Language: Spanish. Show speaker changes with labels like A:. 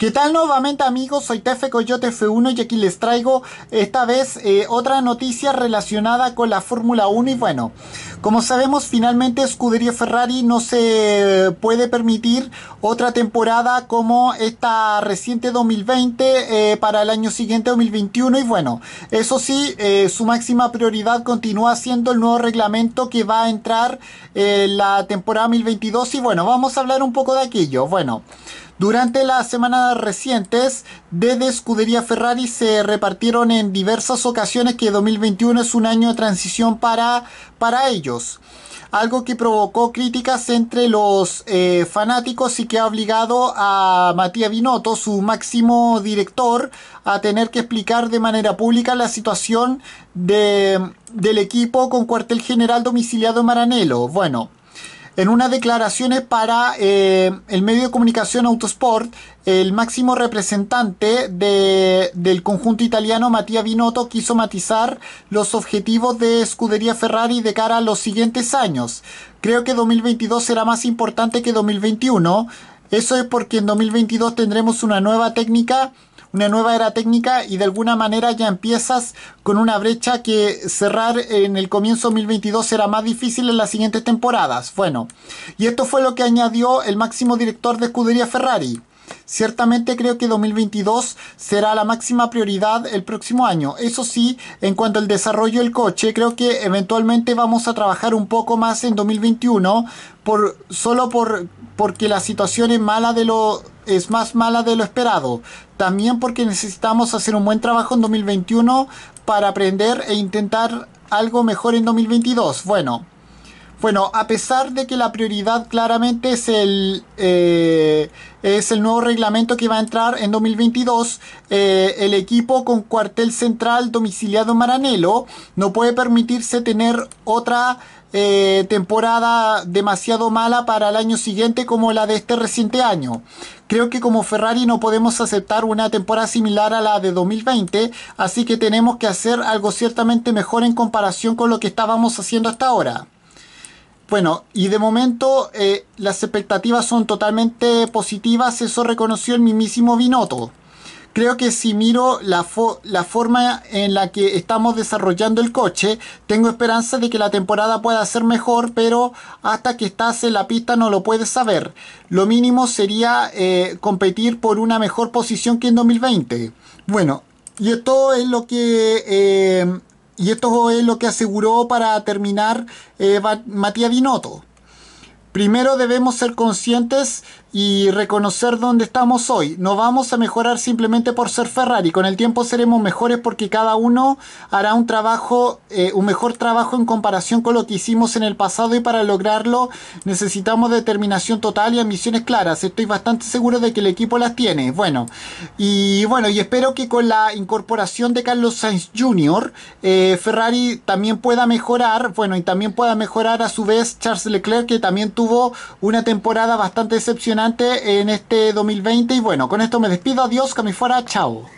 A: ¿Qué tal nuevamente amigos? Soy Tefe Coyote F1 y aquí les traigo esta vez eh, otra noticia relacionada con la Fórmula 1 y bueno, como sabemos finalmente Scuderia Ferrari no se puede permitir otra temporada como esta reciente 2020 eh, para el año siguiente 2021 y bueno, eso sí, eh, su máxima prioridad continúa siendo el nuevo reglamento que va a entrar la temporada 2022 y bueno, vamos a hablar un poco de aquello. Bueno, durante las semanas recientes, desde Escudería Ferrari se repartieron en diversas ocasiones que 2021 es un año de transición para, para ellos algo que provocó críticas entre los eh, fanáticos y que ha obligado a Matías Binotto, su máximo director, a tener que explicar de manera pública la situación de, del equipo con cuartel general domiciliado en Maranelo. Bueno, en unas declaraciones para eh, el medio de comunicación Autosport, el máximo representante del conjunto italiano, Matías Vinotto, quiso matizar los objetivos de Escudería Ferrari de cara a los siguientes años. Creo que 2022 será más importante que 2021. Eso es porque en 2022 tendremos una nueva técnica una nueva era técnica y de alguna manera ya empiezas con una brecha que cerrar en el comienzo 2022 será más difícil en las siguientes temporadas. Bueno, y esto fue lo que añadió el máximo director de escudería Ferrari. Ciertamente creo que 2022 será la máxima prioridad el próximo año. Eso sí, en cuanto al desarrollo del coche, creo que eventualmente vamos a trabajar un poco más en 2021 por, solo por, porque la situación es mala de lo es más mala de lo esperado. También porque necesitamos hacer un buen trabajo en 2021 para aprender e intentar algo mejor en 2022. Bueno, bueno, a pesar de que la prioridad claramente es el, eh, es el nuevo reglamento que va a entrar en 2022, eh, el equipo con cuartel central domiciliado en Maranelo no puede permitirse tener otra eh, temporada demasiado mala para el año siguiente como la de este reciente año. Creo que como Ferrari no podemos aceptar una temporada similar a la de 2020, así que tenemos que hacer algo ciertamente mejor en comparación con lo que estábamos haciendo hasta ahora. Bueno, y de momento eh, las expectativas son totalmente positivas, eso reconoció el mismísimo Binotto. Creo que si miro la, forma en la que estamos desarrollando el coche, tengo esperanza de que la temporada pueda ser mejor, pero hasta que estás en la pista no lo puedes saber. Lo mínimo sería eh, competir por una mejor posición que en 2020. Bueno, y esto es lo que... Eh, y esto es lo que aseguró para terminar eh, Matías Binotto. Primero debemos ser conscientes y reconocer dónde estamos hoy. No vamos a mejorar simplemente por ser Ferrari. Con el tiempo seremos mejores porque cada uno hará un trabajo, eh, un mejor trabajo en comparación con lo que hicimos en el pasado y para lograrlo necesitamos determinación total y ambiciones claras. Estoy bastante seguro de que el equipo las tiene. Bueno, y bueno, y espero que con la incorporación de Carlos Sainz Jr., eh, Ferrari también pueda mejorar, bueno, y también pueda mejorar a su vez Charles Leclerc, que también tuvo una temporada bastante decepcionante en este 2020. Y bueno, con esto me despido. Adiós, que fuera. Chao.